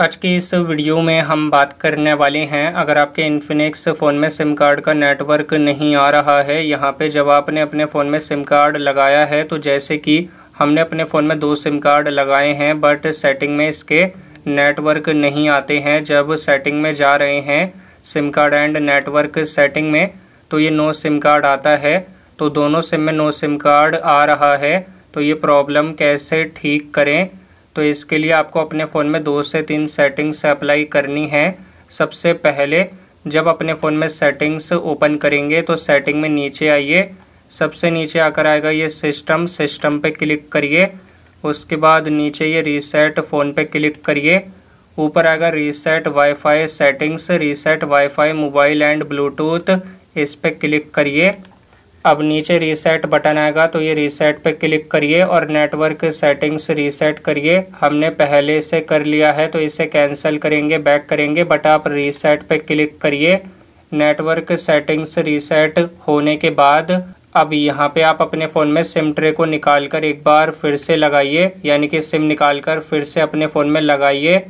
आज के इस वीडियो में हम बात करने वाले हैं अगर आपके इन्फिनिक्स फ़ोन में सिम कार्ड का नेटवर्क नहीं आ रहा है यहाँ पे जब आपने अपने फ़ोन में सिम कार्ड लगाया है तो जैसे कि हमने अपने फ़ोन में दो सिम कार्ड लगाए हैं बट सेटिंग में इसके नेटवर्क नहीं आते हैं जब सेटिंग में जा रहे हैं SIM card and network setting में तो ये नो सिम कार्ड आता है तो दोनों सिम में नो सिम कार्ड आ रहा है तो ये प्रॉब्लम कैसे ठीक करें तो इसके लिए आपको अपने फ़ोन में दो से तीन सेटिंग्स अप्लाई करनी है सबसे पहले जब अपने फ़ोन में सेटिंग्स ओपन करेंगे तो सेटिंग में नीचे आइए सबसे नीचे आकर आएगा ये सिस्टम सिस्टम पे क्लिक करिए उसके बाद नीचे ये रीसेट फ़ोन पे क्लिक करिए ऊपर आएगा reset WiFi settings reset WiFi mobile and Bluetooth इस पर क्लिक करिए अब नीचे रीसेट बटन आएगा तो ये रीसेट पे क्लिक करिए और नेटवर्क सेटिंग्स रीसेट करिए हमने पहले से कर लिया है तो इसे कैंसिल करेंगे बैक करेंगे बट आप रीसेट पे क्लिक करिए नेटवर्क सेटिंग्स रीसेट होने के बाद अब यहाँ पे आप अपने फ़ोन में सिम ट्रे को निकाल कर एक बार फिर से लगाइए यानी कि सिम निकाल कर फिर से अपने फ़ोन में लगाइए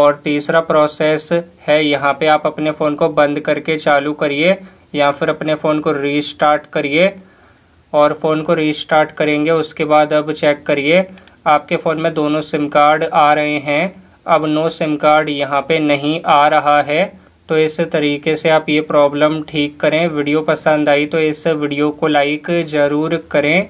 और तीसरा प्रोसेस है यहाँ पे आप अपने फ़ोन को बंद करके चालू करिए या फिर अपने फ़ोन को रीस्टार्ट करिए और फ़ोन को रीस्टार्ट करेंगे उसके बाद अब चेक करिए आपके फ़ोन में दोनों सिम कार्ड आ रहे हैं अब नो सिम कार्ड यहाँ पे नहीं आ रहा है तो इस तरीके से आप ये प्रॉब्लम ठीक करें वीडियो पसंद आई तो इस वीडियो को लाइक ज़रूर करें